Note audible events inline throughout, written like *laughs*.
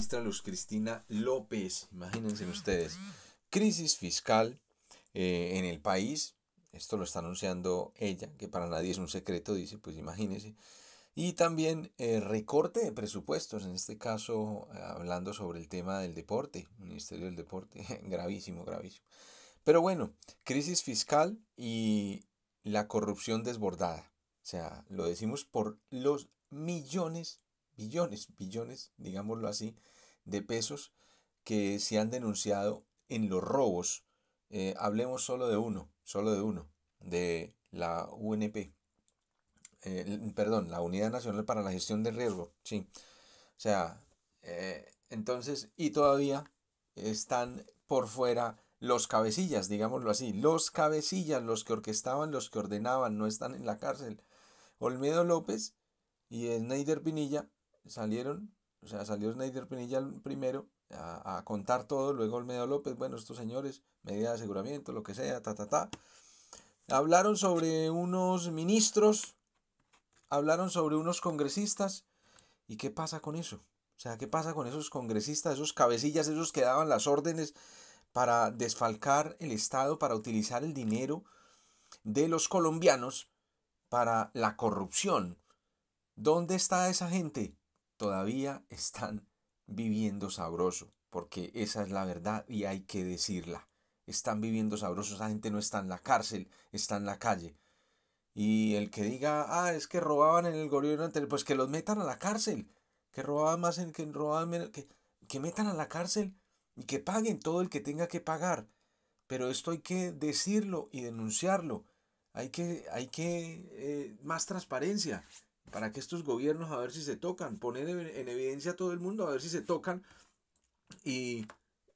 ministra Luz Cristina López. Imagínense ustedes, crisis fiscal eh, en el país. Esto lo está anunciando ella, que para nadie es un secreto, dice, pues imagínense. Y también eh, recorte de presupuestos, en este caso hablando sobre el tema del deporte, Ministerio del Deporte, *laughs* gravísimo, gravísimo. Pero bueno, crisis fiscal y la corrupción desbordada. O sea, lo decimos por los millones billones, billones, digámoslo así, de pesos que se han denunciado en los robos. Eh, hablemos solo de uno, solo de uno, de la UNP. Eh, perdón, la Unidad Nacional para la Gestión de Riesgo, sí. O sea, eh, entonces, y todavía están por fuera los cabecillas, digámoslo así, los cabecillas, los que orquestaban, los que ordenaban, no están en la cárcel. Olmedo López y Snyder Pinilla salieron, o sea, salió Snyder Pinilla primero a, contar todo, luego Olmedo López, bueno, estos señores, medida de aseguramiento, lo que sea, ta, ta, ta. Hablaron sobre unos ministros, hablaron sobre unos congresistas, ¿y qué pasa con eso? O sea, ¿qué pasa con esos congresistas, esos cabecillas, esos que daban las órdenes para desfalcar el Estado, para utilizar el dinero de los colombianos para la corrupción? ¿Dónde está esa gente? todavía están viviendo sabroso, porque esa es la verdad y hay que decirla. Están viviendo sabroso, esa gente no está en la cárcel, está en la calle. Y el que diga, ah, es que robaban en el gobierno anterior, pues que los metan a la cárcel, que robaban más, en, que robaban menos, que, que metan a la cárcel y que paguen todo el que tenga que pagar. Pero esto hay que decirlo y denunciarlo. Hay que, hay que eh, más transparencia para que estos gobiernos a ver si se tocan, poner en evidencia a todo el mundo a ver si se tocan y,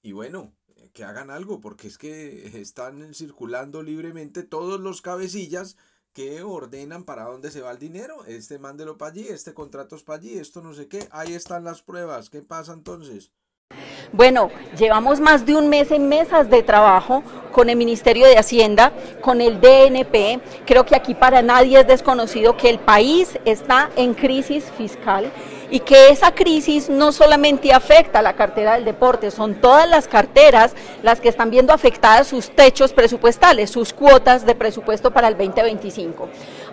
y bueno, eh, que hagan algo, porque es que están circulando libremente todos los cabecillas que ordenan para dónde se va el dinero. Este mándelo para allí, este contrato es para allí, esto no sé qué. Ahí están las pruebas. ¿Qué pasa entonces? Bueno, llevamos más de un mes en mesas de trabajo con el Ministerio de Hacienda, con el DNP. Creo que aquí para nadie es desconocido que el país está en crisis fiscal y que esa crisis no solamente afecta a la cartera del deporte, son todas las carteras las que están viendo afectadas sus techos presupuestales, sus cuotas de presupuesto para el 2025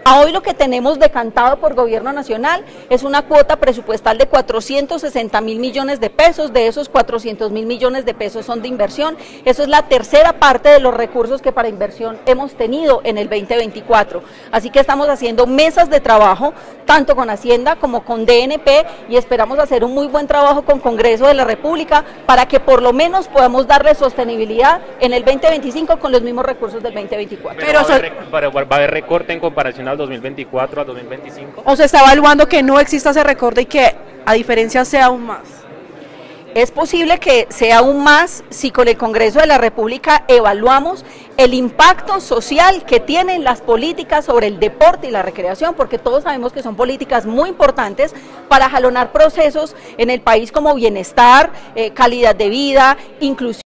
hoy lo que tenemos decantado por gobierno nacional es una cuota presupuestal de 460 mil millones de pesos, de esos 400 mil millones de pesos son de inversión, eso es la tercera parte de los recursos que para inversión hemos tenido en el 2024. Así que estamos haciendo mesas de trabajo, tanto con Hacienda como con DNP, y esperamos hacer un muy buen trabajo con Congreso de la República para que por lo menos podamos darle sostenibilidad en el 2025 con los mismos recursos del 2024. Pero, recorte en comparación a al 2024, al 2025. O se está evaluando que no exista ese recorte y que a diferencia sea aún más. Es posible que sea aún más si con el Congreso de la República evaluamos el impacto social que tienen las políticas sobre el deporte y la recreación, porque todos sabemos que son políticas muy importantes para jalonar procesos en el país como bienestar, eh, calidad de vida, inclusión.